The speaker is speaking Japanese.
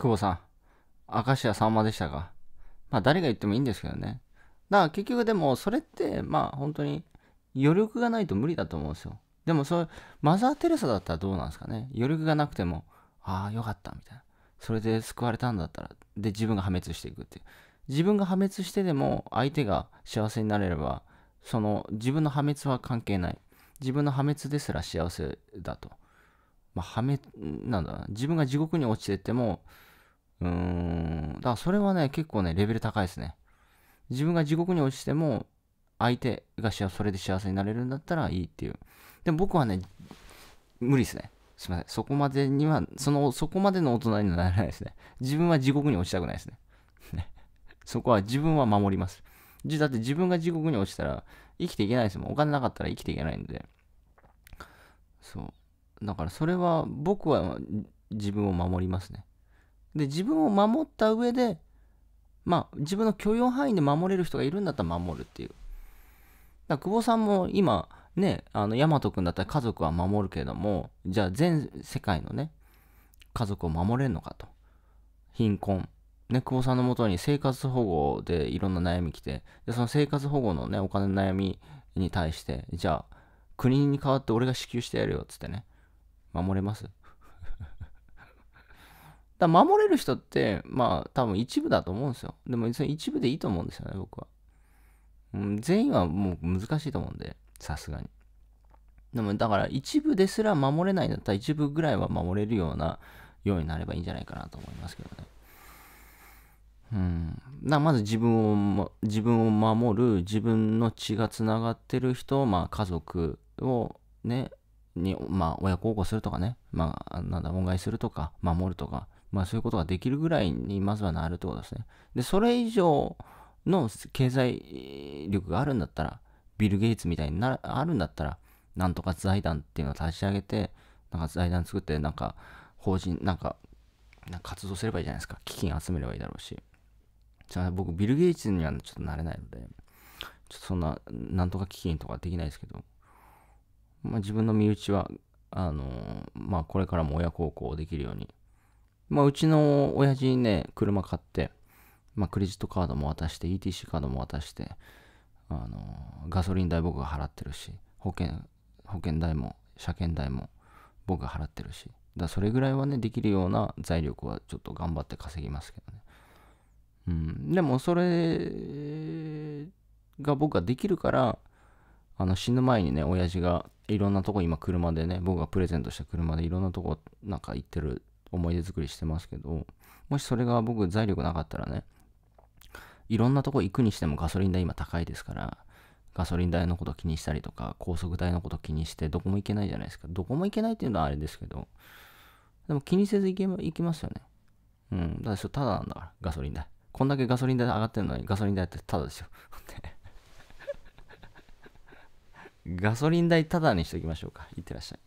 久保さん、明石家さんまでしたかまあ誰が言ってもいいんですけどね。だから結局でもそれってまあ本当に余力がないと無理だと思うんですよ。でもそれ、マザー・テレサだったらどうなんですかね。余力がなくても、ああ、よかったみたいな。それで救われたんだったら、で自分が破滅していくっていう。自分が破滅してでも相手が幸せになれれば、その自分の破滅は関係ない。自分の破滅ですら幸せだと。まあ、破滅、なんだな。自分が地獄に落ちてても、うーん。だからそれはね、結構ね、レベル高いですね。自分が地獄に落ちても、相手がそれで幸せになれるんだったらいいっていう。でも僕はね、無理ですね。すみません。そこまでには、その、そこまでの大人にはならないですね。自分は地獄に落ちたくないですね。ねそこは自分は守ります。だって自分が地獄に落ちたら生きていけないですもん。お金なかったら生きていけないんで。そう。だからそれは僕は自分を守りますね。で自分を守った上でまあ自分の許容範囲で守れる人がいるんだったら守るっていうだ久保さんも今ねあの大和君だったら家族は守るけれどもじゃあ全世界のね家族を守れるのかと貧困ね、久保さんのもとに生活保護でいろんな悩み来てでその生活保護のねお金の悩みに対してじゃあ国に代わって俺が支給してやるよっつってね守れますだ守れる人って、まあ多分一部だと思うんですよ。でも一部でいいと思うんですよね、僕は。うん、全員はもう難しいと思うんで、さすがに。でもだから一部ですら守れないんだったら一部ぐらいは守れるようなようになればいいんじゃないかなと思いますけどね。うん、だまず自分を自分を守る自分の血がつながってる人、まあ、家族をねに、まあ、親孝行するとかね、まあ、なんだ恩返しするとか守るとかまあそういうことができるぐらいにまずはなるってことですね。で、それ以上の経済力があるんだったら、ビル・ゲイツみたいになあるんだったら、なんとか財団っていうのを立ち上げて、なんか財団作って、なんか法人、なんか、なんか活動すればいいじゃないですか。基金集めればいいだろうし。じゃあ僕、ビル・ゲイツにはちょっとなれないので、ちょっとそんな、なんとか基金とかできないですけど、まあ自分の身内は、あのー、まあこれからも親孝行できるように、まあ、うちの親父にね、車買って、まあ、クレジットカードも渡して、ETC カードも渡して、あの、ガソリン代僕が払ってるし、保険、保険代も、車検代も僕が払ってるし、だそれぐらいはね、できるような財力はちょっと頑張って稼ぎますけどね。うん、でもそれが僕ができるから、あの死ぬ前にね、親父がいろんなとこ今車でね、僕がプレゼントした車でいろんなとこなんか行ってる思い出作りしてますけど、もしそれが僕財力なかったらね、いろんなとこ行くにしてもガソリン代今高いですから、ガソリン代のこと気にしたりとか、高速代のこと気にして、どこも行けないじゃないですか。どこも行けないっていうのはあれですけど、でも気にせず行け行きますよね。うん。だってただなんだから、ガソリン代。こんだけガソリン代上がってるのに、ガソリン代ってただですよ。ガソリン代ただにしときましょうか。いってらっしゃい。